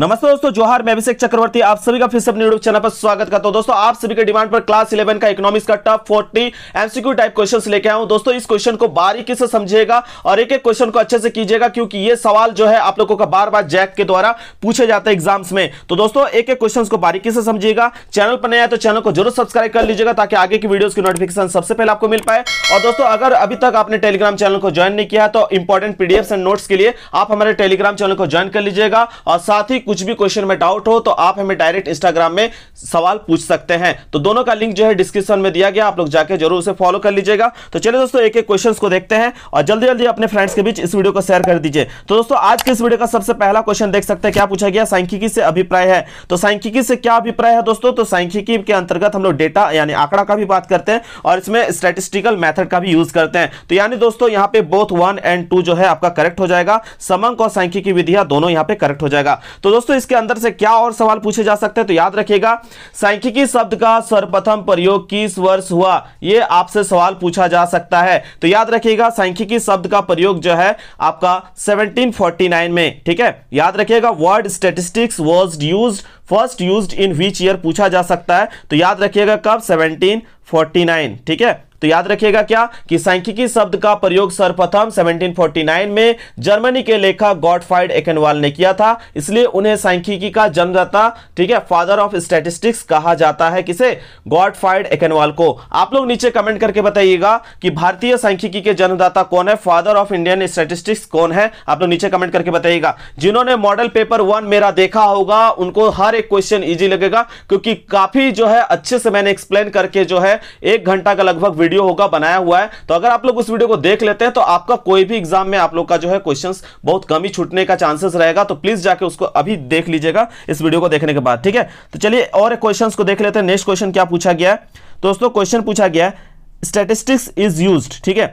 नमस्ते दोस्तों जोहार मैं अभिषेक चक्रवर्ती आप सभी का फिर से अपने यूट्यूब चैनल पर स्वागत करता हूं दोस्तों आप सभी के डिमांड पर क्लास 11 का इकोनॉमिक्स का टॉप 40 एमसीक्यू टाइप क्वेश्चंस लेके आया हूं दोस्तों इस क्वेश्चन को बारीकी से समझिएगा और एक एक क्वेश्चन को अच्छे से कीजिएगा क्योंकि ये सवाल जो है आप लोगों का बार बार जैक के द्वारा पूछे जाते हैं एग्जाम्स में तो दोस्तों एक एक क्वेश्चन को बारीकी से समझिएगा चैनल पर नया तो चैनल को जरूर सब्सक्राइब कर लीजिएगा ताकि आगे की वीडियो की नोटिफिकेशन सबसे पहले आपको मिल पाए और दोस्तों अगर अभी तक आपने टेलीग्राम चैनल को ज्वाइन नहीं किया तो इंपॉर्टेंट पीडीएफ एंड नोट्स के लिए आप हमारे टेलीग्राम चैनल को ज्वाइन कर लीजिएगा और साथ ही कुछ भी क्वेश्चन में डाउट हो तो आप हमें डायरेक्ट इंस्टाग्राम में सवाल पूछ सकते हैं तो दोनों का लिंक जो है डिस्क्रिप्शन में दिया गया आप लोग जाके जरूर उसे फॉलो कर लीजिएगा तो चलिए दोस्तों एक एक क्वेश्चन को देखते हैं और जल्दी जल्दी अपने फ्रेंड्स के बीच इस वीडियो को शेयर कर दीजिए तो दोस्तों आज के इस वीडियो का सबसे पहला क्वेश्चन देख सकते हैं क्या पूछा गया सांख्यिकी से अभिप्राय है तो सांख्यिकी से क्या अभिप्राय है दोस्तों तो सांख्यिकी के अंतर्गत हम लोग डेटा यानी आंकड़ा का भी बात करते हैं और इसमें स्टेटिस्टिकल मैथड का भी यूज करते हैं तो यानी दोस्तों यहाँ पे बोथ वन एंड टू जो है आपका करेक्ट हो जाएगा समंक और सांख्यिकी विधिया दोनों यहाँ पे करेक्ट हो जाएगा तो दोस्तों इसके अंदर से क्या और सवाल पूछे जा सकते हैं तो याद रखिएगा सांख्यिकी शब्द का सर्वप्रथम प्रयोग किस वर्ष हुआ यह आपसे सवाल पूछा जा सकता है तो याद रखिएगा सांख्यिकी शब्द का प्रयोग जो है आपका 1749 में ठीक है याद रखिएगा word statistics was use first use in which year पूछा जा सकता है तो याद रखिएगा कब 1749 ठीक है तो याद रखिएगा क्या कि सांख्यिकी शब्द का प्रयोग सर्वप्रथम 1749 में जर्मनी के लेखक गॉडफाइड एकनवाल ने किया था इसलिए उन्हें सांख्यिकी का जन्मदाता ठीक है फादर ऑफ स्टैटिस्टिक्स कहा जाता है किसे गॉडफाइड एकनवाल को आप लोग नीचे कमेंट करके बताइएगा कि भारतीय सांख्यिकी के जन्मदाता कौन है फादर ऑफ इंडियन स्टैटिस्टिक्स कौन है आप लोग नीचे कमेंट करके बताइएगा जिन्होंने मॉडल पेपर वन मेरा देखा होगा उनको हर एक क्वेश्चन ईजी लगेगा क्योंकि काफी जो है अच्छे से मैंने एक्सप्लेन करके जो है एक घंटा का लगभग वीडियो वीडियो होगा बनाया हुआ है तो अगर आप लोग उस वीडियो को देख लेते हैं तो आपका कोई भी एग्जाम में आप लोग का जो है क्वेश्चन बहुत कम ही छूटने का चांसेस रहेगा तो प्लीज जाके उसको अभी देख लीजिएगा इस वीडियो को देखने के बाद ठीक है तो चलिए और एक क्वेश्चन को देख लेते हैं नेक्स्ट क्वेश्चन क्या पूछा गया है दोस्तों क्वेश्चन पूछा गया है स्टेटिस्टिक्स इज यूज ठीक है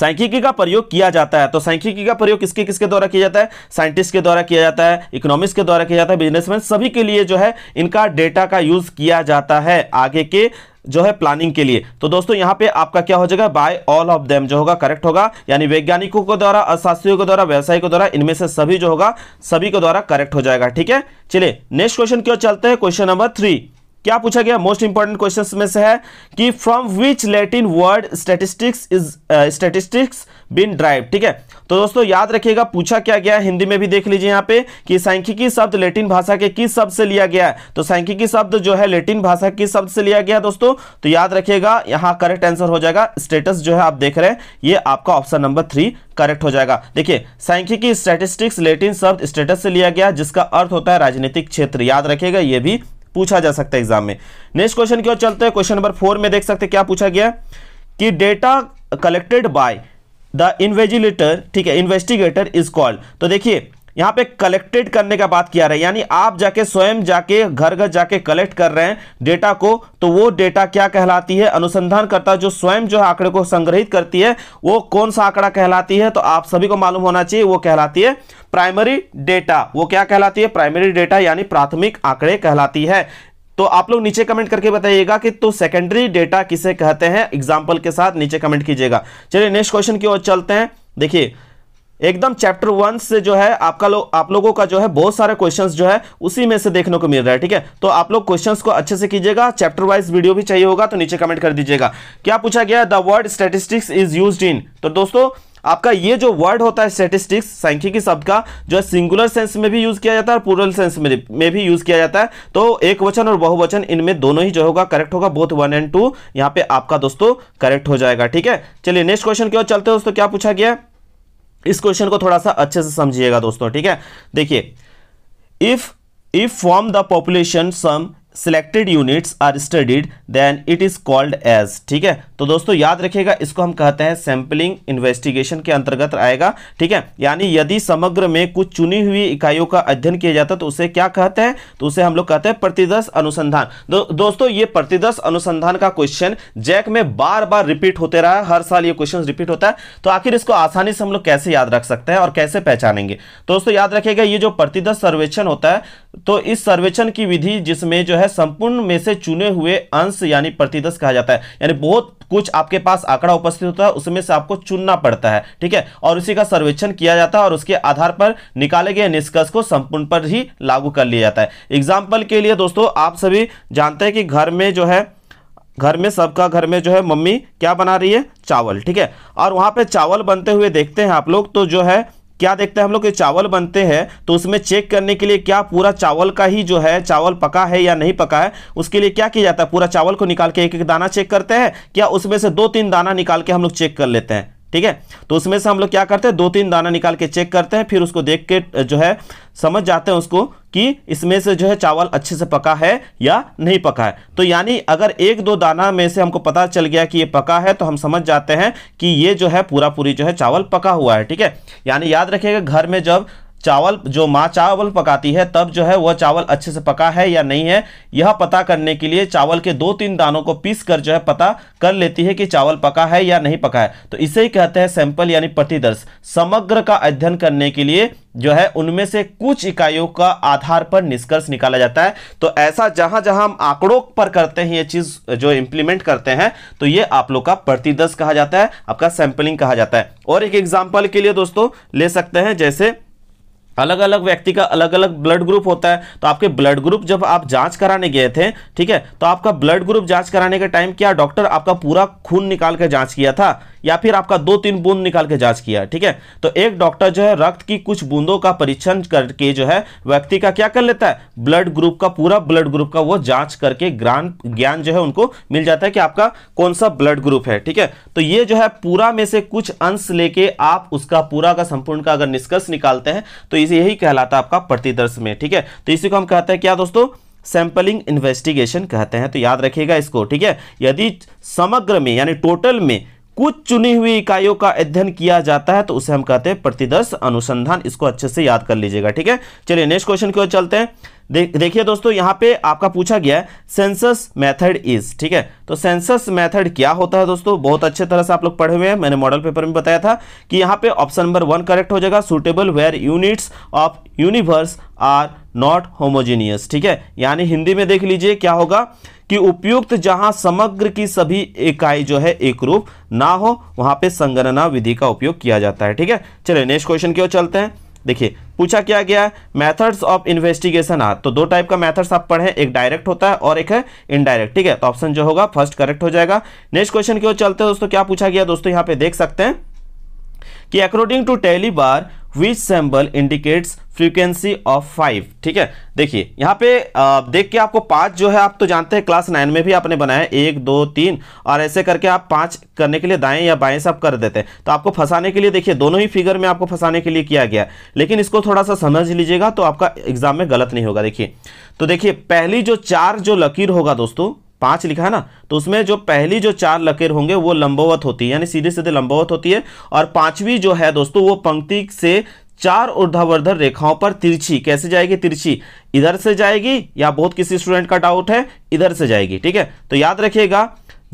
सांख्यिकी का प्रयोग किया जाता है तो सांख्यिकी का प्रयोग किसके किसके द्वारा किया जाता है साइंटिस्ट के द्वारा किया जाता है इकोनॉमिक्स के द्वारा किया जाता है बिजनेसमैन सभी के लिए जो है इनका डेटा का यूज किया जाता है आगे के जो है प्लानिंग के लिए तो दोस्तों यहाँ पे आपका क्या हो जाएगा बाय ऑल ऑफ देम जो होगा करेक्ट होगा यानी वैज्ञानिकों के द्वारा अशास्त्रियों के द्वारा व्यवसायी के द्वारा इनमें से सभी जो होगा सभी के द्वारा करेक्ट हो जाएगा ठीक है चलिए नेक्स्ट क्वेश्चन क्यों चलते हैं क्वेश्चन नंबर थ्री क्या पूछा गया मोस्ट इंपॉर्टेंट क्वेश्चन में से है कि from which Latin word statistics is statistics been derived ठीक है तो दोस्तों याद रखिएगा पूछा क्या गया हिंदी में भी देख लीजिए यहाँ पे कि सांख्यिकी शब्द लेटिन भाषा के किस शब्द से लिया गया है तो सांख्यिकी शब्द जो है लेटिन भाषा किस शब्द से लिया गया दोस्तों तो याद रखिएगा यहाँ करेक्ट आंसर हो जाएगा स्टेटस जो है आप देख रहे हैं ये आपका ऑप्शन नंबर थ्री करेक्ट हो जाएगा देखिए सांख्यिकी स्टेटिस्टिक्स लेटिन शब्द स्टेटस से लिया गया जिसका अर्थ होता है राजनीतिक क्षेत्र याद रखेगा ये भी पूछा जा सकता है एग्जाम में नेक्स्ट क्वेश्चन की ओर चलते हैं क्वेश्चन नंबर फोर में देख सकते क्या पूछा गया कि data collected by the invigilator ठीक है इन्वेस्टिगेटर इज कॉल्ड तो देखिए यहाँ पे कलेक्टेड करने का बात किया रहा है यानी आप जाके स्वयं जाके घर घर जाके कलेक्ट कर रहे हैं डेटा को तो वो डेटा क्या कहलाती है अनुसंधानकर्ता जो स्वयं जो आंकड़े को संग्रहित करती है वो कौन सा आंकड़ा कहलाती है तो आप सभी को मालूम होना चाहिए वो कहलाती है प्राइमरी डेटा वो क्या कहलाती है प्राइमरी डेटा यानी प्राथमिक आंकड़े कहलाती है तो आप लोग नीचे कमेंट करके बताइएगा कि तो सेकेंडरी डेटा किसे कहते हैं एग्जाम्पल के साथ नीचे कमेंट कीजिएगा चलिए नेक्स्ट क्वेश्चन की ओर चलते हैं देखिए एकदम चैप्टर वन से जो है आपका लोग आप लोगों का जो है बहुत सारे क्वेश्चंस जो है उसी में से देखने को मिल रहा है ठीक है तो आप लोग क्वेश्चंस को अच्छे से कीजिएगा चैप्टर वाइज वीडियो भी चाहिए होगा तो नीचे कमेंट कर दीजिएगा क्या पूछा गया the word statistics is use in तो दोस्तों आपका ये जो वर्ड होता है स्टेटिस्टिक्स सांख्यिकी शब्द का जो है सिंगुलर सेंस में भी यूज किया जाता है और पूरल सेंस में, में भी यूज किया जाता है तो एक वचन और बहुवचन इनमें दोनों ही जो होगा करेक्ट होगा बोथ वन एंड टू यहां पे आपका दोस्तों करेक्ट हो जाएगा ठीक है चलिए नेक्स्ट क्वेश्चन की ओर चलते हैं दोस्तों क्या पूछा गया इस क्वेश्चन को थोड़ा सा अच्छे से समझिएगा दोस्तों ठीक है देखिए if if from the population some selected units are studied then it is called as ठीक है तो दोस्तों याद रखिएगा इसको हम कहते हैं सैंपलिंग इन्वेस्टिगेशन के अंतर्गत आएगा ठीक है यानी यदि समग्र में कुछ चुनी हुई इकाइयों का अध्ययन किया जाता है तो उसे क्या कहते हैं तो उसे हम लोग कहते हैं प्रतिदर्श अनुसंधान दो, दोस्तों ये प्रतिदर्श अनुसंधान का क्वेश्चन जैक में बार बार रिपीट होते रहा है हर साल ये क्वेश्चन रिपीट होता है तो आखिर इसको आसानी से हम लोग कैसे याद रख सकते हैं और कैसे पहचानेंगे तो दोस्तों याद रखेगा ये जो प्रतिदर्श सर्वेक्षण होता है तो इस सर्वेक्षण की विधि जिसमें जो है संपूर्ण में से चुने हुए अंश यानी प्रतिदश कहा जाता है यानी बहुत कुछ आपके पास आंकड़ा उपस्थित होता है उसमें से आपको चुनना पड़ता है ठीक है और उसी का सर्वेक्षण किया जाता है और उसके आधार पर निकाले गए निष्कर्ष को संपूर्ण पर ही लागू कर लिया जाता है एग्जाम्पल के लिए दोस्तों आप सभी जानते हैं कि घर में जो है घर में सबका घर में जो है मम्मी क्या बना रही है चावल ठीक है और वहाँ पे चावल बनते हुए देखते हैं आप लोग तो जो है क्या देखते हैं हम लोग के चावल बनते हैं तो उसमें चेक करने के लिए क्या पूरा चावल का ही जो है चावल पका है या नहीं पका है उसके लिए क्या किया जाता है पूरा चावल को निकाल के एक एक दाना चेक करते हैं क्या उसमें से दो तीन दाना निकाल के हम लोग चेक कर लेते हैं ठीक है तो उसमें से हम लोग क्या करते हैं दो तीन दाना निकाल के चेक करते हैं फिर उसको देख के जो है समझ जाते हैं उसको कि इसमें से जो है चावल अच्छे से पका है या नहीं पका है तो यानी अगर एक दो दाना में से हमको पता चल गया कि ये पका है तो हम समझ जाते हैं कि ये जो है पूरा पूरी जो है चावल पका हुआ है ठीक है यानी याद रखिएगा घर में जब चावल जो माँ चावल पकाती है तब जो है वह चावल अच्छे से पका है या नहीं है यह पता करने के लिए चावल के दो तीन दानों को पीस कर जो है पता कर लेती है कि चावल पका है या नहीं पका है तो इसे ही कहते हैं सैंपल यानी प्रतिदर्श समग्र का अध्ययन करने के लिए जो है उनमें से कुछ इकाइयों का आधार पर निष्कर्ष निकाला जाता है तो ऐसा जहां जहां हम आंकड़ों पर करते हैं ये चीज जो इंप्लीमेंट करते हैं तो ये आप लोग का प्रतिदर्श कहा जाता है आपका सैंपलिंग कहा जाता है और एक एग्जाम्पल के लिए दोस्तों ले सकते हैं जैसे अलग अलग व्यक्ति का अलग अलग ब्लड ग्रुप होता है तो आपके ब्लड ग्रुप जब आप जांच कराने गए थे ठीक है तो आपका ब्लड ग्रुप जांच कराने के टाइम क्या डॉक्टर आपका पूरा खून निकाल कर जांच किया था या फिर आपका दो तीन बूंद निकाल के जांच किया ठीक है तो एक डॉक्टर जो है रक्त की कुछ बूंदों का परीक्षण करके जो है व्यक्ति का क्या कर लेता है ब्लड ग्रुप का पूरा ब्लड ग्रुप का वो जांच करके ज्ञान ज्ञान जो है उनको मिल जाता है कि आपका कौन सा ब्लड ग्रुप है ठीक है तो ये जो है पूरा में से कुछ अंश लेके आप उसका पूरा का संपूर्ण का अगर निष्कर्ष निकालते हैं तो इसे यही कहलाता है आपका प्रतिदर्श में ठीक है तो इसी को हम कहते हैं क्या दोस्तों सैंपलिंग इन्वेस्टिगेशन कहते हैं तो याद रखिएगा इसको ठीक है यदि समग्र में यानी टोटल में कुछ चुनी हुई इकाइयों का अध्ययन किया जाता है तो उसे हम कहते हैं प्रतिदर्श अनुसंधान इसको अच्छे से याद कर लीजिएगा ठीक है चलिए नेक्स्ट क्वेश्चन की ओर चलते हैं दे, देखिए दोस्तों यहाँ पे आपका पूछा गया है सेंसस मेथड इज ठीक है तो सेंसस मेथड क्या होता है दोस्तों बहुत अच्छे तरह से आप लोग पढ़े हुए हैं मैंने मॉडल पेपर में बताया था कि यहाँ पे ऑप्शन नंबर वन करेक्ट हो जाएगा suitable where units of universe are not homogeneous ठीक है यानी हिंदी में देख लीजिए क्या होगा कि उपयुक्त जहां समग्र की सभी इकाई जो है एक रूप ना हो वहां पे संगणना विधि का उपयोग किया जाता है ठीक है चलिए नेक्स्ट क्वेश्चन की ओर चलते हैं देखिए पूछा क्या गया है मैथड्स ऑफ इन्वेस्टिगेशन आर तो दो टाइप का मैथड्स आप पढ़े एक डायरेक्ट होता है और एक है इनडायरेक्ट ठीक है तो ऑप्शन जो होगा फर्स्ट करेक्ट हो जाएगा नेक्स्ट क्वेश्चन की ओर चलते हैं दोस्तों क्या पूछा गया दोस्तों यहां पर देख सकते हैं कि according to tally bar which sample indicates frequency of five ठीक है देखिए यहाँ पे देख के आपको पांच जो है आप तो जानते हैं क्लास नाइन में भी आपने बनाया एक दो तीन और ऐसे करके आप पांच करने के लिए दाएं या बाएं सब कर देते हैं तो आपको फंसाने के लिए देखिए दोनों ही फिगर में आपको फंसाने के लिए किया गया लेकिन इसको थोड़ा सा समझ लीजिएगा तो आपका एग्जाम में गलत नहीं होगा देखिए तो देखिए पहली जो चार जो लकीर होगा दोस्तों पांच लिखा है ना तो उसमें जो पहली जो चार लकीर होंगे वो लंबवत होती है यानी सीधे सीधे लंबवत होती है और पांचवी जो है दोस्तों वो पंक्ति से चार ऊर्ध्वावर्धर रेखाओं पर तिरछी कैसे जाएगी तिरछी इधर से जाएगी या बहुत किसी स्टूडेंट का डाउट है इधर से जाएगी ठीक है तो याद रखिएगा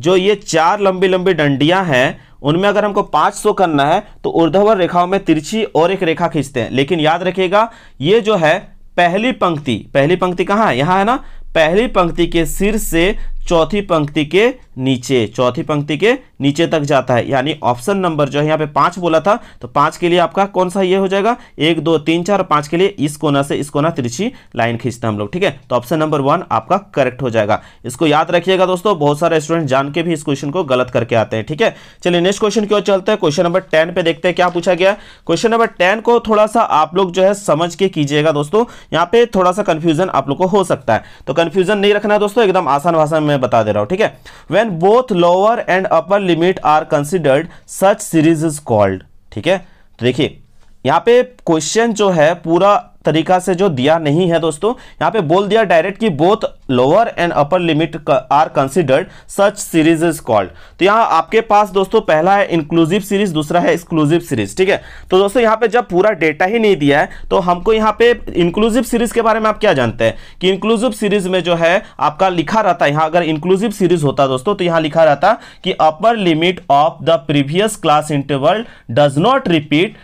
जो ये चार लंबी लंबी डंडियां हैं उनमें अगर हमको 500 करना है तो ऊर्ध्वावर रेखाओं में तिरछी और एक रेखा खींचते हैं लेकिन याद रखिएगा ये जो है पहली पंक्ति पहली पंक्ति कहाँ है यहाँ है ना पहली पंक्ति के सिर से चौथी पंक्ति के नीचे चौथी पंक्ति के नीचे तक जाता है यानी ऑप्शन नंबर जो है यहाँ पे पांच बोला था तो पांच के लिए आपका कौन सा ये हो जाएगा एक दो तीन चार पांच के लिए इस कोना से इस कोना तिरछी लाइन खींचते हम लोग ठीक है तो ऑप्शन नंबर वन आपका करेक्ट हो जाएगा इसको याद रखिएगा दोस्तों बहुत सारे स्टूडेंट जान के भी इस क्वेश्चन को गलत करके आते हैं ठीक है चलिए नेक्स्ट क्वेश्चन क्यों चलते हैं क्वेश्चन नंबर टेन पे देखते हैं क्या पूछा गया क्वेश्चन नंबर टेन को थोड़ा सा आप लोग जो है समझ के कीजिएगा दोस्तों यहाँ पे थोड़ा सा कंफ्यूजन आप लोग को हो सकता है तो कंफ्यूजन नहीं रखना दोस्तों एकदम आसान भाषा में मैं बता दे रहा हूं ठीक है when both lower and upper limit are considered such series is called ठीक है तो देखिए यहां पे क्वेश्चन जो है पूरा तरीका से जो दिया नहीं है दोस्तों यहाँ पे बोल दिया डायरेक्ट कि both lower and upper limit are considered such series is called तो यहाँ आपके पास दोस्तों पहला है इंक्लूसिव सीरीज दूसरा है एक्सक्लूसिव सीरीज ठीक है तो दोस्तों यहाँ पे जब पूरा डेटा ही नहीं दिया है तो हमको यहाँ पे इंक्लूसिव सीरीज के बारे में आप क्या जानते हैं कि इंक्लूसिव सीरीज में जो है आपका लिखा रहता है यहाँ अगर इंक्लूसिव सीरीज होता दोस्तों तो यहाँ लिखा रहता कि upper limit of the previous class interval does not repeat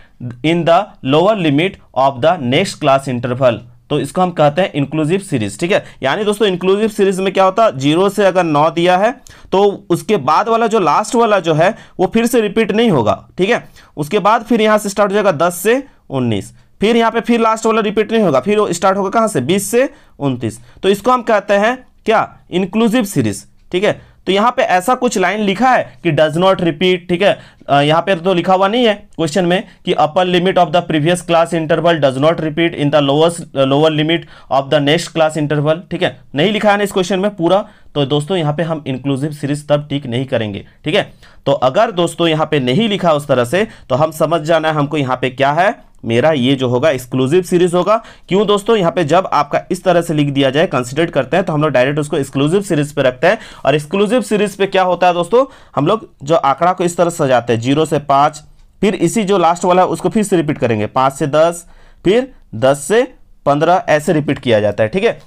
in the lower limit of the next class interval तो इसको हम कहते हैं इंक्लूसिव सीरीज ठीक है यानी दोस्तों इंक्लूसिव सीरीज में क्या होता है जीरो से अगर नौ दिया है तो उसके बाद वाला जो लास्ट वाला जो है वो फिर से रिपीट नहीं होगा ठीक है उसके बाद फिर यहां से स्टार्ट हो जाएगा दस से उन्नीस फिर यहां पे फिर लास्ट वाला रिपीट नहीं होगा फिर स्टार्ट होगा कहां से बीस से उन्तीस तो इसको हम कहते हैं क्या इंक्लूसिव सीरीज ठीक है तो यहां पे ऐसा कुछ लाइन लिखा है कि डज नॉट रिपीट ठीक है यहां पे तो लिखा हुआ नहीं है क्वेश्चन में कि upper limit of the previous class interval does not repeat in the lowest lower limit of the next class interval ठीक है नहीं लिखा है ना इस क्वेश्चन में पूरा तो दोस्तों यहां पे हम इंक्लूसिव सीरीज तब ठीक नहीं करेंगे ठीक है तो अगर दोस्तों यहां पे नहीं लिखा उस तरह से तो हम समझ जाना है हमको यहां पे क्या है मेरा ये जो होगा एक्सक्लूसिव सीरीज होगा क्यों दोस्तों यहाँ पे जब आपका इस तरह से लिख दिया जाए कंसिडर करते हैं तो हम लोग डायरेक्ट उसको एक्सक्लूसिव सीरीज पे रखते हैं और एक्सक्लूसिव सीरीज पे क्या होता है दोस्तों हम लोग जो आंकड़ा को इस तरह सजाते हैं जीरो से पाँच फिर इसी जो लास्ट वाला है उसको फिर से रिपीट करेंगे पाँच से दस फिर दस से पंद्रह ऐसे रिपीट किया जाता है ठीक है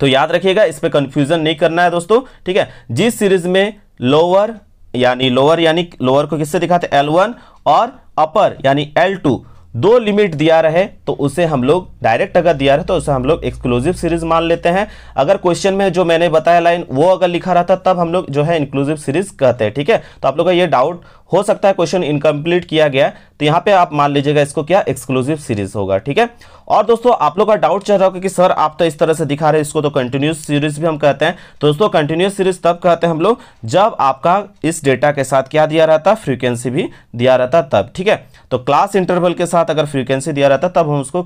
तो याद रखिएगा इस पर कन्फ्यूजन नहीं करना है दोस्तों ठीक है जिस सीरीज में लोअर यानी लोअर यानी लोअर को किससे दिखाते हैं एल वन और अपर यानी एल टू दो लिमिट दिया रहे तो उसे हम लोग डायरेक्ट अगर दिया रहे तो उसे हम लोग एक्सक्लूसिव सीरीज मान लेते हैं अगर क्वेश्चन में जो मैंने बताया लाइन वो अगर लिखा रहता तब हम लोग जो है इंक्लूसिव सीरीज कहते हैं ठीक है तो आप लोग का ये डाउट हो सकता है क्वेश्चन इनकम्प्लीट किया गया तो यहाँ पे आप मान लीजिएगा इसको क्या एक्सक्लूसिव सीरीज होगा ठीक है और दोस्तों आप लोग का डाउट चल रहा होगा कि सर आप तो इस तरह से दिखा रहे हैं इसको तो कंटिन्यूस सीरीज भी हम कहते हैं तो दोस्तों कंटिन्यूस सीरीज तब कहते हैं हम लोग जब आपका इस डेटा के साथ क्या दिया रहता फ्रीक्वेंसी भी दिया रहता तब ठीक है तो क्लास इंटरवल के साथ अगर फ्रीक्वेंसी दिया रहता तब हम उसको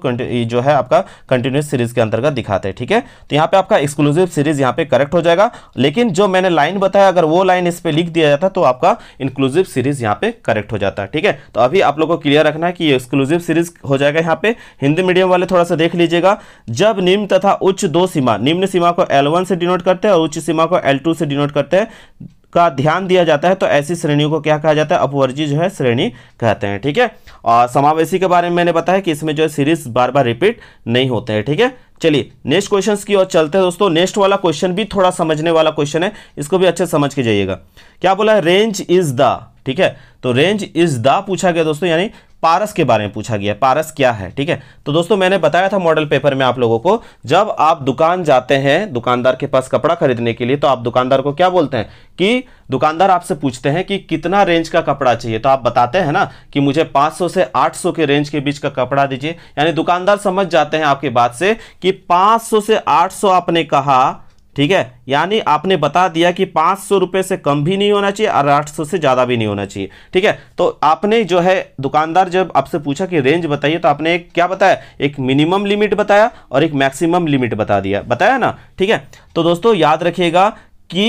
जो है आपका कंटिन्यूस सीरीज के अंतर्गत दिखाते हैं ठीक है तो यहाँ पे आपका एक्सक्लूसिव सीरीज यहाँ पे करेक्ट हो जाएगा लेकिन जो मैंने लाइन बताया अगर वो लाइन इस पर लिख दिया जाता तो आपका इंक्लूसिव सीरीज यहाँ पे करेक्ट हो जाता है ठीक है तो अभी आप लोग को क्लियर रखना है कि एक्सक्लूसिव सीरीज हो जाएगा यहाँ पे हिंदी मीडियम वाले थोड़ा सा देख लीजिएगा जब निम्न तथा उच्च दो सीमा निम्न सीमा को एल से डिनोट करते हैं और उच्च सीमा को एल से डिनोट करते हैं का ध्यान दिया जाता है तो ऐसी श्रेणियों को क्या कहा जाता है अपवर्जी जो है श्रेणी कहते हैं ठीक है और समावेशी के बारे में मैंने बताया कि इसमें जो है सीरीज बार बार रिपीट नहीं होते हैं ठीक है चलिए नेक्स्ट क्वेश्चन की ओर चलते हैं दोस्तों नेक्स्ट वाला क्वेश्चन भी थोड़ा समझने वाला क्वेश्चन है इसको भी अच्छे समझ के जाइएगा क्या बोला है रेंज इज द ठीक है तो रेंज इज द पूछा गया दोस्तों यानी पारस के बारे में पूछा गया पारस क्या है ठीक है तो दोस्तों मैंने बताया था मॉडल पेपर में आप लोगों को जब आप दुकान जाते हैं दुकानदार के पास कपड़ा खरीदने के लिए तो आप दुकानदार को क्या बोलते हैं कि दुकानदार आपसे पूछते हैं कि कितना रेंज का कपड़ा चाहिए तो आप बताते हैं ना कि मुझे 500 से 800 के रेंज के बीच का कपड़ा दीजिए यानी दुकानदार समझ जाते हैं आपके बात से कि 500 से 800 आपने कहा ठीक है यानी आपने बता दिया कि पाँच सौ रुपये से कम भी नहीं होना चाहिए और आठ सौ से ज़्यादा भी नहीं होना चाहिए ठीक है तो आपने जो है दुकानदार जब आपसे पूछा कि रेंज बताइए तो आपने एक क्या बताया एक मिनिमम लिमिट बताया और एक मैक्सिमम लिमिट बता दिया बताया ना ठीक है तो दोस्तों याद रखिएगा कि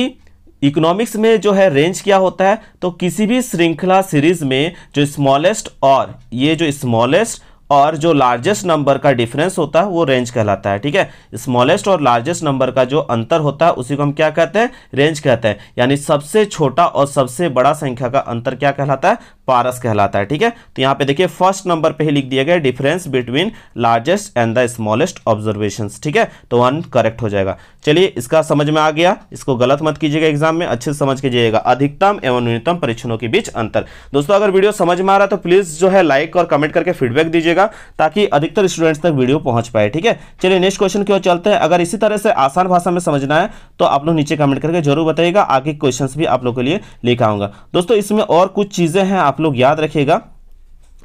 इकोनॉमिक्स में जो है रेंज क्या होता है तो किसी भी श्रृंखला सीरीज में जो स्मॉलेस्ट और ये जो स्मॉलेस्ट और जो लार्जेस्ट नंबर का डिफरेंस होता है वो रेंज कहलाता है ठीक है स्मॉलेस्ट और लार्जेस्ट नंबर का जो अंतर होता है उसी को हम क्या कहते हैं रेंज कहते हैं यानी सबसे छोटा और सबसे बड़ा संख्या का अंतर क्या कहलाता है पारस कहलाता है ठीक है तो यहाँ पे देखिए फर्स्ट नंबर पे ही लिख दिया गया difference between largest and the smallest observation ठीक है तो वन करेक्ट हो जाएगा चलिए इसका समझ में आ गया इसको गलत मत कीजिएगा एग्जाम में अच्छे से समझ जाइएगा अधिकतम एवं न्यूनतम परीक्षणों के बीच अंतर दोस्तों अगर वीडियो समझ में आ रहा है तो प्लीज जो है लाइक और कमेंट करके फीडबैक दीजिएगा कीजिएगा ताकि अधिकतर स्टूडेंट्स तक वीडियो पहुंच पाए ठीक है चलिए नेक्स्ट क्वेश्चन की ओर चलते हैं अगर इसी तरह से आसान भाषा में समझना है तो आप लोग नीचे कमेंट करके जरूर बताइएगा आगे क्वेश्चन भी आप लोग के लिए लेकर आऊंगा दोस्तों इसमें और कुछ चीज़ें हैं आप लोग याद रखिएगा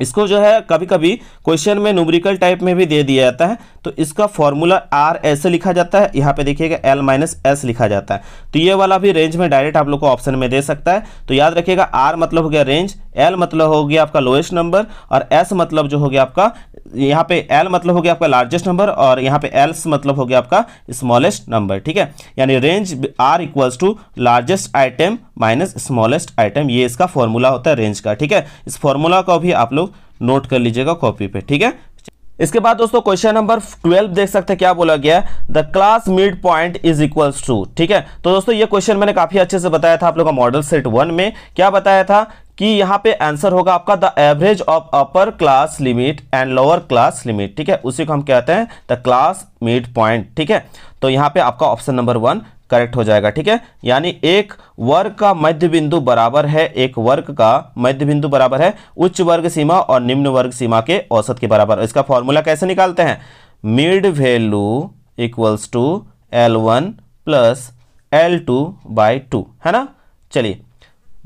इसको जो है कभी कभी क्वेश्चन में न्यूमरिकल टाइप में भी दे दिया जाता है तो इसका फॉर्मूला आर ऐसे लिखा जाता है यहाँ पे देखिएगा एल माइनस एस लिखा जाता है तो ये वाला भी रेंज में डायरेक्ट आप लोग को ऑप्शन में दे सकता है तो याद रखिएगा आर मतलब हो गया रेंज एल मतलब हो गया आपका लोएस्ट नंबर और एस मतलब जो हो गया आपका यहाँ पे एल मतलब हो गया आपका लार्जेस्ट नंबर और यहाँ पे एल्स मतलब हो गया आपका स्मॉलेस्ट नंबर ठीक है यानी range R equals to largest item minus smallest item ये इसका फॉर्मूला होता है रेंज का ठीक है इस फॉर्मूला को भी आप लोग नोट कर लीजिएगा कॉपी पे ठीक है इसके बाद दोस्तों क्वेश्चन नंबर ट्वेल्व देख सकते हैं क्या बोला गया the class mid point is equals to ठीक है तो दोस्तों ये क्वेश्चन मैंने काफी अच्छे से बताया था आप लोग का मॉडल सेट वन में क्या बताया था कि यहाँ पे आंसर होगा आपका the average of upper class limit and lower class limit ठीक है उसी को हम कहते हैं द क्लास मिड पॉइंट ठीक है तो यहाँ पे आपका ऑप्शन नंबर वन करेक्ट हो जाएगा ठीक है यानी एक वर्ग का मध्य बिंदु बराबर है एक वर्ग का मध्य बिंदु बराबर है उच्च वर्ग सीमा और निम्न वर्ग सीमा के औसत के बराबर इसका फॉर्मूला कैसे निकालते हैं mid value equals to L one plus L two by two है ना चलिए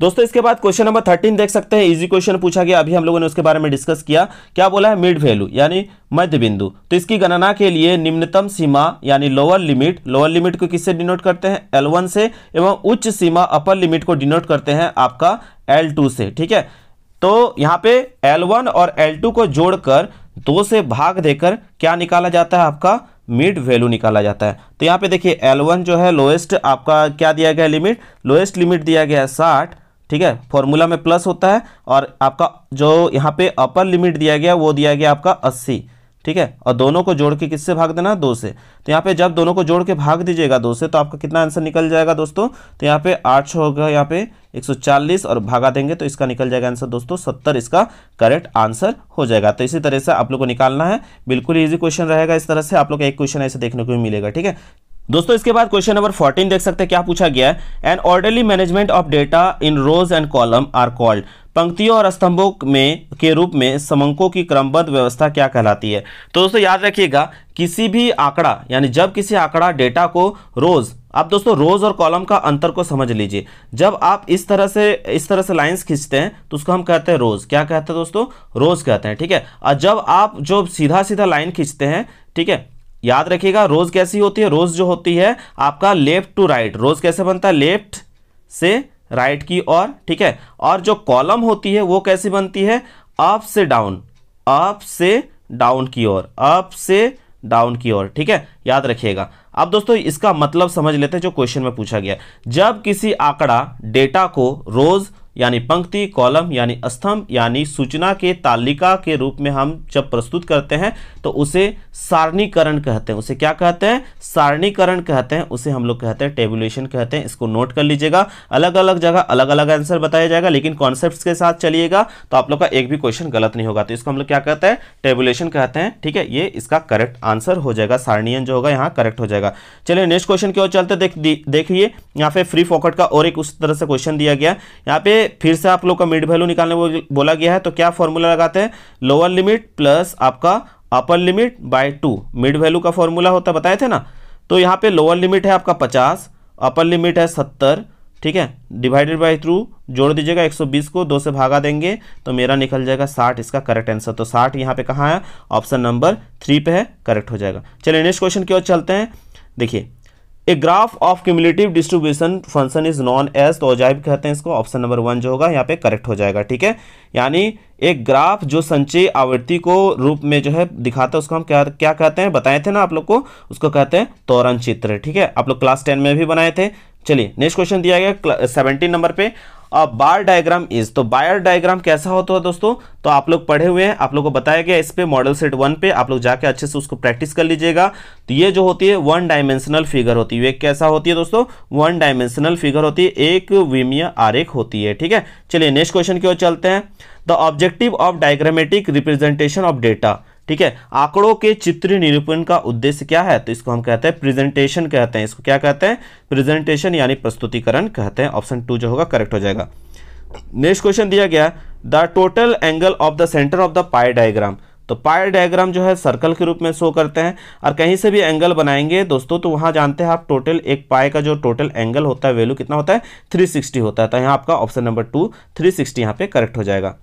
दोस्तों इसके बाद क्वेश्चन नंबर थर्टीन देख सकते हैं इजी क्वेश्चन पूछा गया अभी हम लोगों ने उसके बारे में डिस्कस किया क्या बोला है मिड वैल्यू यानी मध्य बिंदु तो इसकी गणना के लिए निम्नतम सीमा यानी लोअर लिमिट लोअर लिमिट को किससे डिनोट करते हैं एल से एवं उच्च सीमा अपर लिमिट को डिनोट करते हैं आपका एल से ठीक है तो यहाँ पे वन और टू को जोड़कर दो से भाग देकर क्या निकाला जाता है आपका मिड वैल्यू निकाला जाता है तो यहाँ पे देखिए L1 जो है लोएस्ट आपका क्या दिया गया लिमिट लोएस्ट लिमिट दिया गया है साठ ठीक है फॉर्मूला में प्लस होता है और आपका जो यहाँ पे अपर लिमिट दिया गया वो दिया गया आपका अस्सी ठीक है और दोनों को जोड़ के किससे भाग देना दो से तो यहाँ पे जब दोनों को जोड़ के भाग दीजिएगा दो से तो आपका कितना आंसर निकल जाएगा दोस्तों तो यहाँ पे आठ सौ होगा यहाँ पे 140 और भागा देंगे तो इसका निकल जाएगा आंसर दोस्तों सत्तर इसका करेक्ट आंसर हो जाएगा तो इसी तरह से आप लोग को निकालना है बिल्कुल ईजी क्वेश्चन रहेगा इस तरह से आप लोग का एक क्वेश्चन ऐसे देखने को मिलेगा ठीक है दोस्तों इसके बाद क्वेश्चन नंबर 14 देख सकते हैं क्या पूछा गया है an orderly management of data in rows and column are called पंक्तियों और स्तंभों में के रूप में समंकों की क्रमबद्ध व्यवस्था क्या कहलाती है तो दोस्तों याद रखिएगा किसी भी आंकड़ा यानी जब किसी आंकड़ा डेटा को रोज आप दोस्तों रोज और कॉलम का अंतर को समझ लीजिए जब आप इस तरह से इस तरह से लाइंस खींचते हैं तो उसको हम कहते हैं रोज क्या कहते हैं दोस्तों रोज कहते हैं ठीक है और जब आप जो सीधा सीधा लाइन खींचते हैं ठीक है याद रखिएगा रोज कैसी होती है रोज जो होती है आपका लेफ्ट टू राइट रोज कैसे बनता है लेफ्ट से राइट की ओर ठीक है और जो कॉलम होती है वो कैसी बनती है अप से डाउन अप से डाउन की ओर अप से डाउन की ओर ठीक है याद रखिएगा अब दोस्तों इसका मतलब समझ लेते हैं जो क्वेश्चन में पूछा गया जब किसी आंकड़ा डेटा को रोज़ यानी पंक्ति कॉलम यानी स्तंभ यानी सूचना के तालिका के रूप में हम जब प्रस्तुत करते हैं तो उसे सारणीकरण कहते हैं उसे क्या कहते हैं सारणीकरण कहते हैं उसे हम लोग कहते हैं टेबुलेशन कहते हैं इसको नोट कर लीजिएगा अलग अलग जगह अलग अलग आंसर बताया जाएगा लेकिन कॉन्सेप्ट के साथ चलिएगा तो आप लोग का एक भी क्वेश्चन गलत नहीं होगा तो इसको हम लोग क्या कहते हैं टेबुलेशन कहते हैं ठीक है ये इसका करेक्ट आंसर हो जाएगा सारणियन जो होगा यहाँ करेक्ट हो जाएगा चलिए नेक्स्ट क्वेश्चन की ओर चलते देखिए यहाँ पे फ्री फोकट का और एक उस तरह से क्वेश्चन दिया गया यहाँ पे फिर से आप लोग का मिड वैल्यू निकालने बोला गया है तो क्या फॉर्मूला लगाते हैं लोअर लिमिट प्लस आपका upper limit by two mid value का फॉर्मूला होता बताए थे ना तो यहाँ पे लोअर लिमिट है आपका पचास अपर लिमिट है सत्तर ठीक है डिवाइडेड बाय थ्रू जोड़ दीजिएगा 120 को दो से भागा देंगे तो मेरा निकल जाएगा 60 इसका करेक्ट आंसर तो 60 यहाँ पे कहाँ है ऑप्शन नंबर थ्री पे है करेक्ट हो जाएगा चलिए नेक्स्ट क्वेश्चन की ओर चलते हैं देखिए a graph of cumulative distribution function is known as तो अजायब कहते हैं इसको ऑप्शन नंबर वन जो होगा यहाँ पे करेक्ट हो जाएगा ठीक है यानी एक ग्राफ जो संचय आवृत्ति को रूप में जो है दिखाता है उसको हम क्या क्या कहते हैं बताए थे ना आप लोग को उसको कहते हैं तोरण चित्र ठीक है आप लोग क्लास टेन में भी बनाए थे चलिए नेक्स्ट क्वेश्चन दिया गया सेवनटीन नंबर पे अब बार डायग्राम इज तो बायर डायग्राम कैसा होता है दोस्तों तो आप लोग पढ़े हुए हैं आप लोगों को बताया गया इस पे मॉडल सेट वन पे आप लोग जाके अच्छे से उसको प्रैक्टिस कर लीजिएगा तो ये जो होती है वन डायमेंशनल फिगर होती है कैसा होती है दोस्तों वन डायमेंशनल फिगर होती है एक विमीय आरेख होती है ठीक है चलिए नेक्स्ट क्वेश्चन की ओर चलते हैं the objective of diagrammatic representation of data ठीक है आंकड़ों के चित्र निरूपण का उद्देश्य क्या है तो इसको हम कहते हैं प्रेजेंटेशन कहते हैं इसको क्या कहते हैं प्रेजेंटेशन यानी प्रस्तुतिकरण कहते हैं ऑप्शन टू जो होगा करेक्ट हो जाएगा नेक्स्ट क्वेश्चन दिया गया the total angle of the centre of the pie diagram तो पाए डायग्राम जो है सर्कल के रूप में शो करते हैं और कहीं से भी एंगल बनाएंगे दोस्तों तो वहां जानते हैं आप टोटल एक पाए का जो टोटल एंगल होता है वैल्यू कितना होता है 360 होता है तो यहाँ आपका ऑप्शन नंबर टू 360 सिक्सटी यहाँ पे करेक्ट हो जाएगा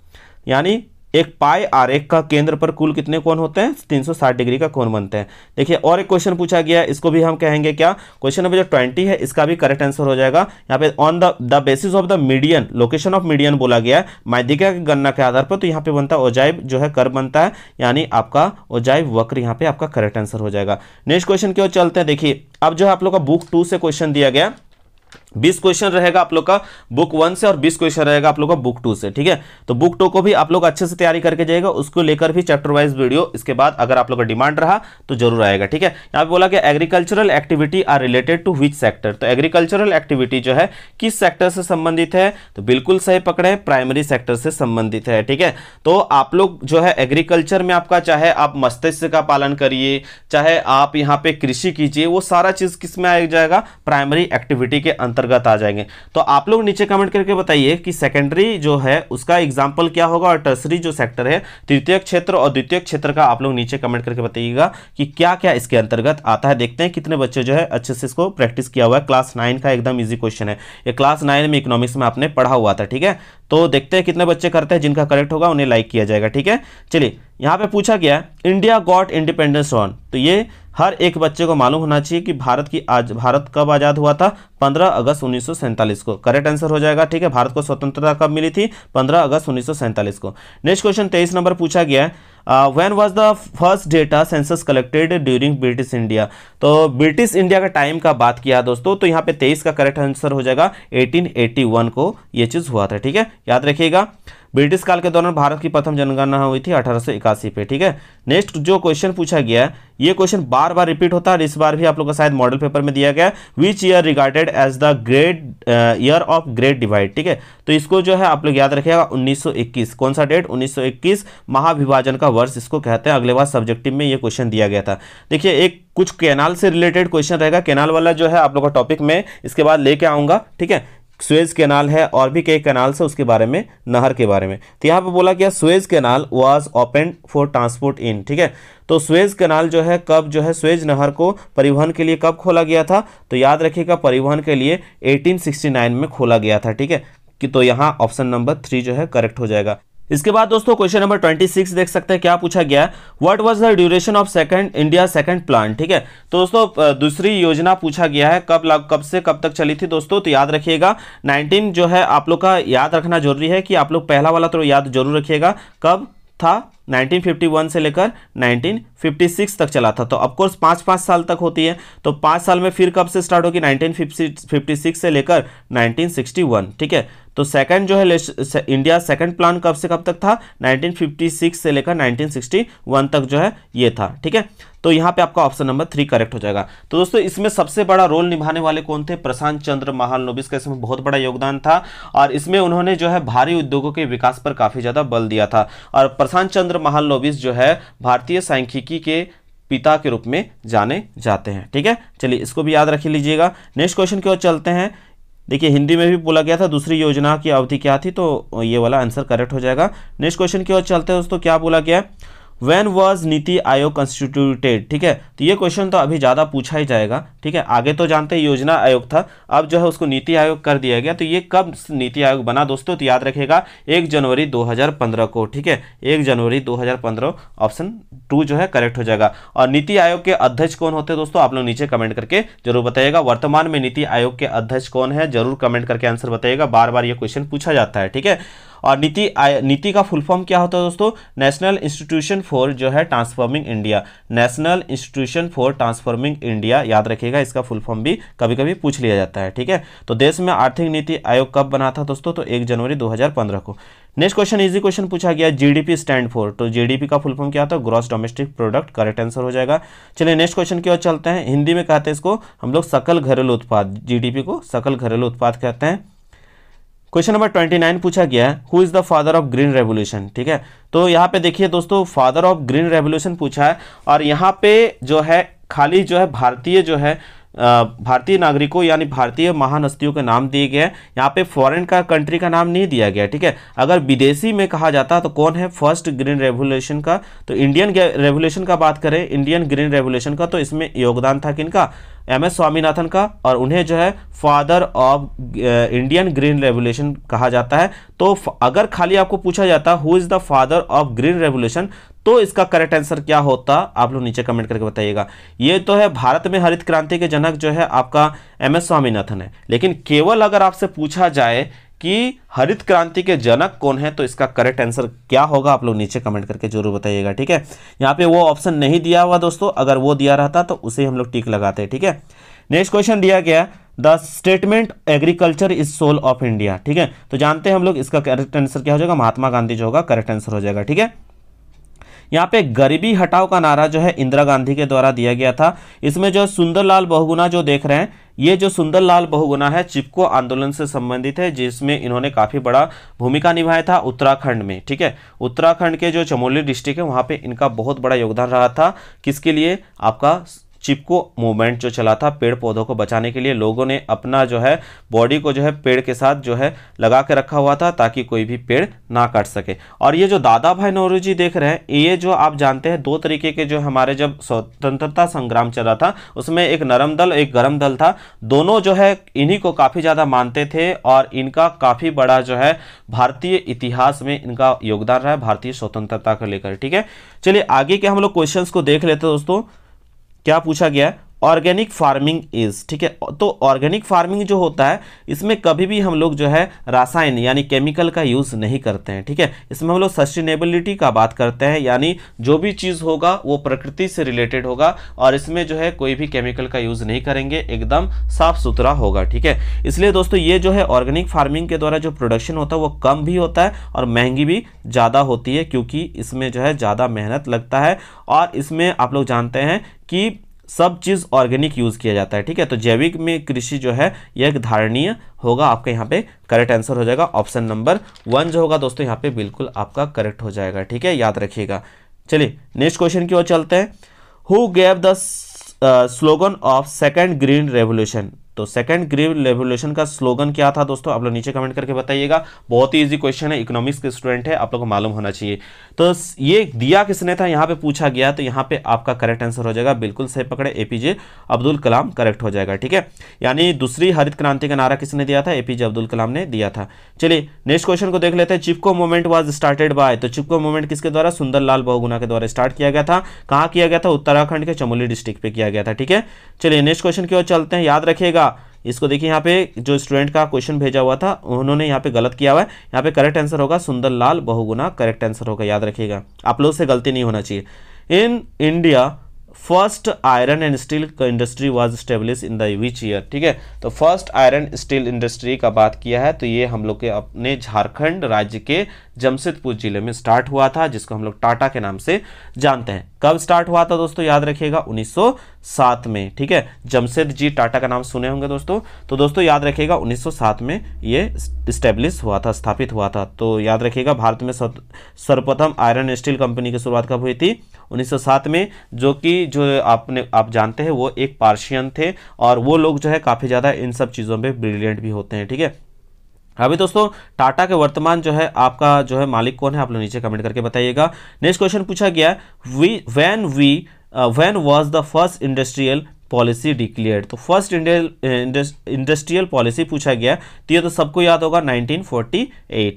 यानी एक पाए एक का केंद्र पर कुल कितने कोण होते हैं 360 डिग्री का कोण बनते हैं देखिए और एक क्वेश्चन पूछा गया इसको भी हम कहेंगे क्या क्वेश्चन नंबर जो 20 है इसका भी करेक्ट आंसर हो जाएगा यहाँ पे on the the basis of the median location of median बोला गया है माध्यिका की गणना के आधार पर तो यहाँ पे बनता है ओजाइब जो है कर बनता है यानी आपका ओजाइब वक्र यहाँ पे आपका करेक्ट आंसर हो जाएगा नेक्स्ट क्वेश्चन की ओर चलते हैं देखिए अब जो है आप लोग का बुक टू से क्वेश्चन दिया गया बीस क्वेश्चन रहेगा आप लोग का बुक वन से और बीस क्वेश्चन रहेगा आप लोग का बुक टू से ठीक है तो बुक टू को भी आप लोग अच्छे से तैयारी करके जाएगा उसको लेकर भी चैप्टर वाइज वीडियो इसके बाद अगर आप लोग का डिमांड रहा तो जरूर आएगा ठीक है यहाँ पे बोला कि agricultural activity are related to which sector तो एग्रीकल्चरल एक्टिविटी जो है किस सेक्टर से संबंधित है तो बिल्कुल सही पकड़े प्राइमरी सेक्टर से संबंधित है ठीक है तो आप लोग जो है एग्रीकल्चर में आपका चाहे आप मस्तिष्क का पालन करिए चाहे आप यहाँ पे कृषि कीजिए वो सारा चीज किस में आ जाएगा प्राइमरी एक्टिविटी के अंतर्गत अंतर्गत आ जाएंगे तो आप लोग नीचे कमेंट करके बताइए कि सेकेंडरी जो है उसका एग्जाम्पल क्या होगा और टर्सरी जो सेक्टर है तृतीय क्षेत्र और द्वितीय क्षेत्र का आप लोग नीचे कमेंट करके बताइएगा कि क्या क्या इसके अंतर्गत आता है देखते हैं कितने बच्चे जो है अच्छे से इसको प्रैक्टिस किया हुआ है क्लास नाइन का एकदम ईजी क्वेश्चन है ये क्लास नाइन में इकोनॉमिक्स में आपने पढ़ा हुआ था ठीक है तो देखते हैं कितने बच्चे करते हैं जिनका करेक्ट होगा उन्हें लाइक किया जाएगा ठीक है चलिए यहाँ पे पूछा गया इंडिया गॉट इंडिपेंडेंस ऑन तो ये हर एक बच्चे को मालूम होना चाहिए कि भारत की आज भारत कब आज़ाद हुआ था 15 अगस्त उन्नीस को करेक्ट आंसर हो जाएगा ठीक है भारत को स्वतंत्रता कब मिली थी 15 अगस्त उन्नीस को नेक्स्ट क्वेश्चन 23 नंबर पूछा गया है when was the first data census collected during British India तो ब्रिटिश इंडिया का टाइम का बात किया दोस्तों तो यहाँ पे तेईस का करेक्ट आंसर हो जाएगा एटीन को ये चीज़ हुआ था ठीक है याद रखिएगा ब्रिटिश काल के दौरान भारत की प्रथम जनगणना हुई थी अठारह सौ पे ठीक है नेक्स्ट जो क्वेश्चन पूछा गया है ये क्वेश्चन बार बार रिपीट होता है इस बार भी आप लोग का शायद मॉडल पेपर में दिया गया which year regarded as the great year of great divide ठीक है तो इसको जो है आप लोग याद रखिएगा 1921 कौन सा डेट 1921 महाविभाजन का वर्ष इसको कहते हैं अगले बार सब्जेक्टिव में ये क्वेश्चन दिया गया था देखिए एक कुछ कैनाल से रिलेटेड क्वेश्चन रहेगा कैनाल वाला जो है आप लोग का टॉपिक में इसके बाद लेके आऊंगा ठीक है स्वेज कैनाल है और भी कई कैनाल है उसके बारे में नहर के बारे में तो यहाँ पे बोला गया Suez canal was open for transport in ठीक है तो स्वेज कैनाल जो है कब जो है स्वेज नहर को परिवहन के लिए कब खोला गया था तो याद रखिएगा परिवहन के लिए 1869 में खोला गया था ठीक है कि तो यहाँ ऑप्शन नंबर थ्री जो है करेक्ट हो जाएगा इसके बाद दोस्तों क्वेश्चन नंबर 26 देख सकते हैं क्या पूछा गया है what was the duration of second India second plan ठीक है तो दोस्तों दूसरी योजना पूछा गया है कब कब से कब तक चली थी दोस्तों तो याद रखिएगा 19 जो है आप लोग का याद रखना जरूरी है कि आप लोग पहला वाला तो याद जरूर रखिएगा कब था 1951 से लेकर 1956 तक चला था तो ऑफकोर्स पाँच पाँच साल तक होती है तो पाँच साल में फिर कब से स्टार्ट होगी 1956 से लेकर 1961 ठीक है तो सेकंड जो है से, इंडिया सेकंड प्लान कब से कब तक था 1956 से लेकर 1961 तक जो है ये था ठीक है तो यहाँ पे आपका ऑप्शन नंबर थ्री करेक्ट हो जाएगा तो दोस्तों इसमें सबसे बड़ा रोल निभाने वाले कौन थे प्रशांत चंद्र नोबिस का इसमें बहुत बड़ा योगदान था और इसमें उन्होंने जो है भारी उद्योगों के विकास पर काफ़ी ज़्यादा बल दिया था और प्रशांत चंद्र नोबिस जो है भारतीय सांख्यिकी के पिता के रूप में जाने जाते हैं ठीक है चलिए इसको भी याद रख लीजिएगा नेक्स्ट क्वेश्चन की ओर चलते हैं देखिए हिंदी में भी बोला गया था दूसरी योजना की अवधि क्या थी तो ये वाला आंसर करेक्ट हो जाएगा नेक्स्ट क्वेश्चन की ओर चलते हैं दोस्तों क्या बोला गया है व्हेन वाज नीति आयोग कंस्टिट्यूटेड ठीक है तो ये क्वेश्चन तो अभी ज़्यादा पूछा ही जाएगा ठीक है आगे तो जानते हैं योजना आयोग था अब जो है उसको नीति आयोग कर दिया गया तो ये कब नीति आयोग बना दोस्तों तो याद रखेगा एक जनवरी 2015 को ठीक है एक जनवरी 2015 ऑप्शन टू जो है करेक्ट हो जाएगा और नीति आयोग के अध्यक्ष कौन होते हैं दोस्तों आप लोग नीचे कमेंट करके जरूर बताइएगा वर्तमान में नीति आयोग के अध्यक्ष कौन है जरूर कमेंट करके आंसर बताइएगा बार बार ये क्वेश्चन पूछा जाता है ठीक है और नीति नीति का फुल फॉर्म क्या होता है दोस्तों नेशनल इंस्टीट्यूशन फॉर जो है transforming India national institution for transforming India याद रखिएगा इसका फुल फॉर्म भी कभी कभी पूछ लिया जाता है ठीक है तो देश में आर्थिक नीति आयोग कब बना था दोस्तों तो एक जनवरी दो को नेक्स्ट क्वेश्चन इजी क्वेश्चन पूछा गया जीडीपी स्टैंड फॉर तो जीडीपी का फुल फॉर्म क्या होता है gross domestic product correct answer हो जाएगा चलिए नेक्स्ट क्वेश्चन की ओर चलते हैं हिंदी में कहते हैं इसको हम लोग सकल घरेलू उत्पाद जीडीपी को सकल घरेलू उत्पाद कहते हैं क्वेश्चन नंबर ट्वेंटी नाइन पूछा गया है who is the father of green revolution ठीक है तो यहाँ पे देखिए दोस्तों फादर ऑफ ग्रीन रेवोल्यूशन पूछा है और यहाँ पे जो है खाली जो है भारतीय जो है भारतीय नागरिकों यानी भारतीय महानस्तियों के नाम दिए गए हैं यहाँ पे फॉरेन का कंट्री का नाम नहीं दिया गया ठीक है अगर विदेशी में कहा जाता तो कौन है फर्स्ट ग्रीन रेवोल्यूशन का तो इंडियन रेवोल्यूशन का बात करें इंडियन ग्रीन रेवोल्यूशन का तो इसमें योगदान था किनका एम एस स्वामीनाथन का और उन्हें जो है father of Indian green revolution कहा जाता है तो अगर खाली आपको पूछा जाता who is the father of green revolution तो इसका करेक्ट आंसर क्या होता आप लोग नीचे कमेंट करके बताइएगा ये तो है भारत में हरित क्रांति के जनक जो है आपका एम एस स्वामीनाथन है लेकिन केवल अगर आपसे पूछा जाए कि हरित क्रांति के जनक कौन है तो इसका करेक्ट आंसर क्या होगा आप लोग नीचे कमेंट करके जरूर बताइएगा ठीक है यहाँ पे वो ऑप्शन नहीं दिया हुआ दोस्तों अगर वो दिया रहता तो उसे हम लोग टीक लगाते हैं ठीक है नेक्स्ट क्वेश्चन दिया गया the statement agriculture is soul of India ठीक है तो जानते हैं हम लोग इसका करेक्ट आंसर क्या हो जाएगा महात्मा गांधी जो होगा करेक्ट आंसर हो जाएगा ठीक है यहाँ पे गरीबी हटाओ का नारा जो है इंदिरा गांधी के द्वारा दिया गया था इसमें जो सुंदरलाल बहुगुना जो देख रहे हैं ये जो सुंदरलाल बहुगुना है चिपको आंदोलन से संबंधित है जिसमें इन्होंने काफ़ी बड़ा भूमिका निभाया था उत्तराखंड में ठीक है उत्तराखंड के जो चमोली डिस्ट्रिक्ट है वहाँ पे इनका बहुत बड़ा योगदान रहा था किसके लिए आपका चिपको मूवमेंट जो चला था पेड़ पौधों को बचाने के लिए लोगों ने अपना जो है बॉडी को जो है पेड़ के साथ जो है लगा के रखा हुआ था ताकि कोई भी पेड़ ना काट सके और ये जो दादा भाई नोरू जी देख रहे हैं ये जो आप जानते हैं दो तरीके के जो हमारे जब स्वतंत्रता संग्राम चला था उसमें एक नरम दल एक गर्म दल था दोनों जो है इन्हीं को काफ़ी ज़्यादा मानते थे और इनका काफ़ी बड़ा जो है भारतीय इतिहास में इनका योगदान रहा है भारतीय स्वतंत्रता को लेकर ठीक है चलिए आगे के हम लोग क्वेश्चंस को देख लेते हैं दोस्तों क्या पूछा गया है ऑर्गेनिक फार्मिंग इज ठीक है तो ऑर्गेनिक फार्मिंग जो होता है इसमें कभी भी हम लोग जो है रासायन यानी केमिकल का यूज़ नहीं करते हैं ठीक है इसमें हम लोग सस्टेनेबिलिटी का बात करते हैं यानी जो भी चीज़ होगा वो प्रकृति से रिलेटेड होगा और इसमें जो है कोई भी केमिकल का यूज़ नहीं करेंगे एकदम साफ सुथरा होगा ठीक है इसलिए दोस्तों ये जो है ऑर्गेनिक फार्मिंग के द्वारा जो प्रोडक्शन होता है वो कम भी होता है और महंगी भी ज़्यादा होती है क्योंकि इसमें जो है ज़्यादा मेहनत लगता है और इसमें आप लोग जानते हैं कि सब चीज़ ऑर्गेनिक यूज़ किया जाता है ठीक है तो जैविक में कृषि जो है यह एक धारणीय होगा आपका यहाँ पे करेक्ट आंसर हो जाएगा ऑप्शन नंबर वन जो होगा दोस्तों यहाँ पे बिल्कुल आपका करेक्ट हो जाएगा ठीक है याद रखिएगा चलिए नेक्स्ट क्वेश्चन की ओर चलते हैं who gave the slogan of second green revolution तो सेकंड ग्रीव रेवल्यूशन का स्लोगन क्या था दोस्तों आप लोग नीचे कमेंट करके बताइएगा बहुत ही इजी क्वेश्चन है इकोनॉमिक्स के स्टूडेंट है आप लोग को मालूम होना चाहिए तो ये दिया किसने था यहाँ पे पूछा गया तो यहाँ पे आपका करेक्ट आंसर हो जाएगा बिल्कुल सही पकड़े एपीजे अब्दुल कलाम करेक्ट हो जाएगा ठीक है यानी दूसरी हरित क्रांति का नारा किसने दिया था एपीजे अब्दुल कलाम ने दिया था चलिए नेक्स्ट क्वेश्चन को देख लेते हैं Chipko movement was started by तो चिपको मूवमेंट किसके द्वारा सुंदरलाल बहुगुना के द्वारा स्टार्ट किया गया था कहाँ किया गया था उत्तराखंड के चमोली डिस्ट्रिक्ट पे किया गया था ठीक है चलिए नेक्स्ट क्वेश्चन की ओर चलते हैं याद रखिएगा इसको देखिए यहाँ पे जो स्टूडेंट का क्वेश्चन भेजा हुआ था उन्होंने यहाँ पे गलत किया हुआ है यहाँ पे करेक्ट आंसर होगा सुंदरलाल बहुगुना करेक्ट आंसर होगा याद रखिएगा आप लोग से गलती नहीं होना चाहिए in India first iron and steel industry was establish in the which year ठीक है तो फर्स्ट आयरन स्टील इंडस्ट्री का बात किया है तो ये हम लोग के अपने झारखंड राज्य के जमशेदपुर जिले में स्टार्ट हुआ था जिसको हम लोग टाटा के नाम से जानते हैं कब स्टार्ट हुआ था दोस्तों याद रखिएगा सात में ठीक है जमशेद जी टाटा का नाम सुने होंगे दोस्तों तो दोस्तों याद रखिएगा 1907 में ये स्टेब्लिश हुआ था स्थापित हुआ था तो याद रखिएगा भारत में सर्वप्रथम आयरन स्टील कंपनी की शुरुआत कब हुई थी 1907 में जो कि जो आपने आप जानते हैं वो एक पार्शियन थे और वो लोग जो है काफ़ी ज़्यादा इन सब चीज़ों में ब्रिलियंट भी होते हैं ठीक है अभी दोस्तों टाटा के वर्तमान जो है आपका जो है मालिक कौन है आप लोग नीचे कमेंट करके बताइएगा नेक्स्ट क्वेश्चन पूछा गया we when we when was the first industrial policy declare तो फर्स्ट इंडस्ट्रियल पॉलिसी पूछा गया तो ये तो सबको याद होगा 1948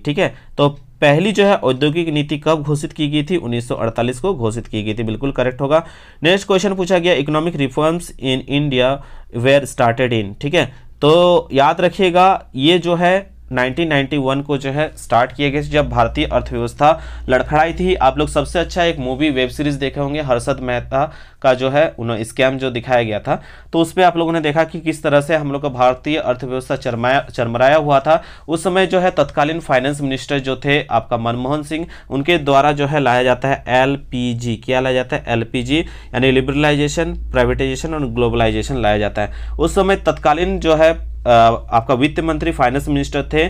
ठीक है तो पहली जो है औद्योगिक नीति कब घोषित की गई थी 1948 को घोषित की गई थी बिल्कुल करेक्ट होगा नेक्स्ट क्वेश्चन पूछा गया economic reforms in India were started in ठीक है तो याद रखिएगा ये जो है 1991 को जो है स्टार्ट किया गया जब भारतीय अर्थव्यवस्था लड़खड़ाई थी आप लोग सबसे अच्छा एक मूवी वेब सीरीज देखे होंगे हर्षद मेहता का जो है उन्होंने स्कैम जो दिखाया गया था तो उस पर आप लोगों ने देखा कि किस तरह से हम लोग का भारतीय अर्थव्यवस्था चरमाया चरमराया हुआ था उस समय जो है तत्कालीन फाइनेंस मिनिस्टर जो थे आपका मनमोहन सिंह उनके द्वारा जो है लाया जाता है एल क्या लाया जाता है एल यानी लिबरलाइजेशन प्राइवेटाइजेशन और ग्लोबलाइजेशन लाया जाता है उस समय तत्कालीन जो है आपका वित्त मंत्री फाइनेंस मिनिस्टर थे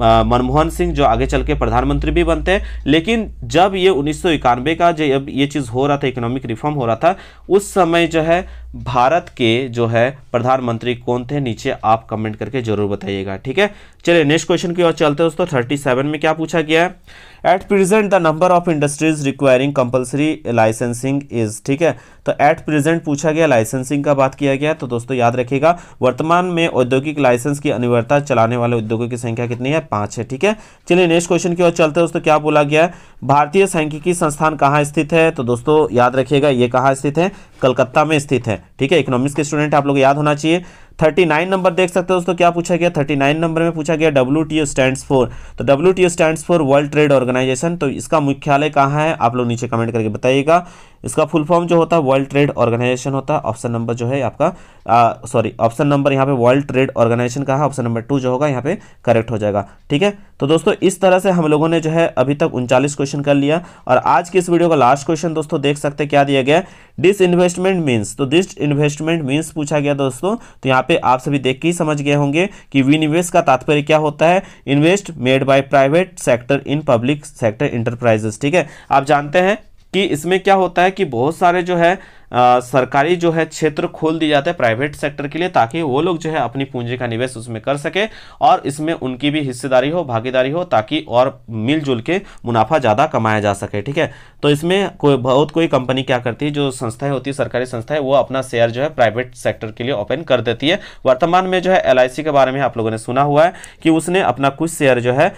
मनमोहन सिंह जो आगे चल के प्रधानमंत्री भी बनते हैं लेकिन जब ये उन्नीस का जब ये चीज़ हो रहा था इकोनॉमिक रिफॉर्म हो रहा था उस समय जो है भारत के जो है प्रधानमंत्री कौन थे नीचे आप कमेंट करके जरूर बताइएगा ठीक है चलिए नेक्स्ट क्वेश्चन की ओर चलते हैं दोस्तों थर्टी सेवन में क्या पूछा गया है at present the number of industries requiring compulsory licensing is ठीक है तो एट प्रेजेंट पूछा गया लाइसेंसिंग का बात किया गया तो दोस्तों याद रखिएगा वर्तमान में औद्योगिक लाइसेंस की अनिवार्यता चलाने वाले उद्योगों की संख्या कितनी है पाँच है ठीक है चलिए नेक्स्ट क्वेश्चन की ओर चलते हैं दोस्तों क्या बोला गया है भारतीय सांख्यिकी संस्थान कहाँ स्थित है तो दोस्तों याद रखिएगा ये कहाँ स्थित है कलकत्ता में स्थित है ठीक है इकोनॉमिक्स के स्टूडेंट आप लोग याद होना चाहिए थर्टी नाइन नंबर देख सकते हो दोस्तों क्या पूछा गया थर्टी नाइन नंबर में पूछा गया W T O stand for तो W T stand for world trade organisation तो इसका मुख्यालय कहाँ है आप लोग नीचे कमेंट करके बताइएगा इसका फुल फॉर्म जो होता है वर्ल्ड ट्रेड ऑर्गेनाइजेशन होता है ऑप्शन नंबर जो है आपका सॉरी ऑप्शन नंबर यहाँ पे वर्ल्ड ट्रेड ऑर्गेनाइजेशन कहा ऑप्शन नंबर टू जो होगा यहाँ पे करेक्ट हो जाएगा ठीक है तो दोस्तों इस तरह से हम लोगों ने जो है अभी तक उनचालीस क्वेश्चन कर लिया और आज की इस वीडियो का लास्ट क्वेश्चन दोस्तों देख सकते क्या दिया गया डिस इन्वेस्टमेंट मीन्स तो डिस इन्वेस्टमेंट मीन्स पूछा गया दोस्तों तो यहाँ पे आप सभी देख के ही समझ गए होंगे कि विनिवेश का तात्पर्य क्या होता है invest made by private sector in public sector enterprises ठीक है आप जानते हैं कि इसमें क्या होता है कि बहुत सारे जो है सरकारी जो है क्षेत्र खोल दिए जाते हैं प्राइवेट सेक्टर के लिए ताकि वो लोग जो है अपनी पूंजी का निवेश उसमें कर सके और इसमें उनकी भी हिस्सेदारी हो भागीदारी हो ताकि और मिलजुल के मुनाफा ज़्यादा कमाया जा सके ठीक है तो इसमें कोई बहुत कोई कंपनी क्या करती है जो संस्थाएं होती है सरकारी संस्थाएं वो अपना शेयर जो है प्राइवेट सेक्टर के लिए ओपन कर देती है वर्तमान में जो है एल के बारे में आप लोगों ने सुना हुआ है कि उसने अपना कुछ शेयर जो है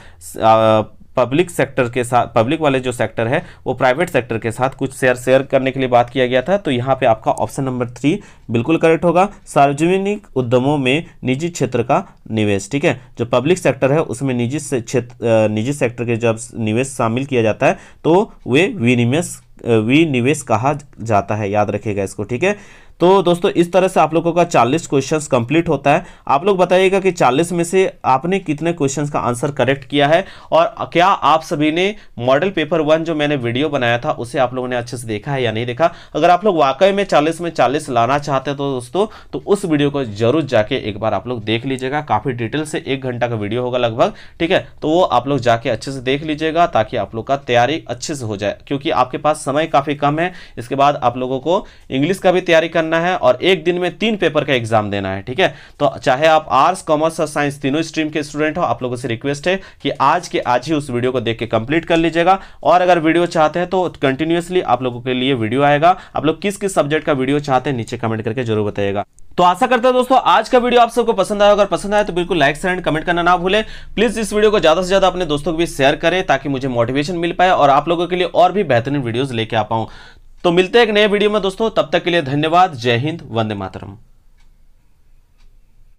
आ, पब्लिक सेक्टर के साथ पब्लिक वाले जो सेक्टर है वो प्राइवेट सेक्टर के साथ कुछ शेयर शेयर करने के लिए बात किया गया था तो यहाँ पे आपका ऑप्शन नंबर थ्री बिल्कुल करेक्ट होगा सार्वजनिक उद्यमों में निजी क्षेत्र का निवेश ठीक है जो पब्लिक सेक्टर है उसमें निजी क्षेत्र निजी सेक्टर के जब निवेश शामिल किया जाता है तो वे विनिवेश विनिवेश कहा जाता है याद रखेगा इसको ठीक है तो दोस्तों इस तरह से आप लोगों का 40 क्वेश्चंस कंप्लीट होता है आप लोग बताइएगा कि 40 में से आपने कितने क्वेश्चंस का आंसर करेक्ट किया है और क्या आप सभी ने मॉडल पेपर वन जो मैंने वीडियो बनाया था उसे आप लोगों ने अच्छे से देखा है या नहीं देखा अगर आप लोग वाकई में चालीस में चालीस लाना चाहते हैं तो दोस्तों तो उस वीडियो को जरूर जाके एक बार आप लोग देख लीजिएगा काफ़ी डिटेल से एक घंटा का वीडियो होगा लगभग ठीक है तो वो आप लोग जाके अच्छे से देख लीजिएगा ताकि आप लोग का तैयारी अच्छे से हो जाए क्योंकि आपके पास समय काफ़ी कम है इसके बाद आप लोगों को इंग्लिश का भी तैयारी करना करना है और एक दिन में तीन पेपर का एग्जाम देना है ठीक है तो चाहे आप आर्ट्स कॉमर्स और साइंस तीनों स्ट्रीम के स्टूडेंट हो आप लोगों से रिक्वेस्ट है कि आज के आज ही उस वीडियो को देख के कंप्लीट कर लीजिएगा और अगर वीडियो चाहते हैं तो कंटिन्यूसली आप लोगों के लिए वीडियो आएगा आप लोग किस किस सब्जेक्ट का वीडियो चाहते हैं नीचे कमेंट करके जरूर बताइएगा तो आशा करते हैं दोस्तों आज का वीडियो आप सबको पसंद आया अगर पसंद आया तो बिल्कुल लाइक शेयर एंड कमेंट करना ना भूलें प्लीज इस वीडियो को ज्यादा से ज्यादा अपने दोस्तों को भी शेयर करें ताकि मुझे मोटिवेशन मिल पाए और आप लोगों के लिए और भी बेहतरीन वीडियोस लेके आ पाऊं तो मिलते हैं एक नए वीडियो में दोस्तों तब तक के लिए धन्यवाद जय हिंद वंदे मातरम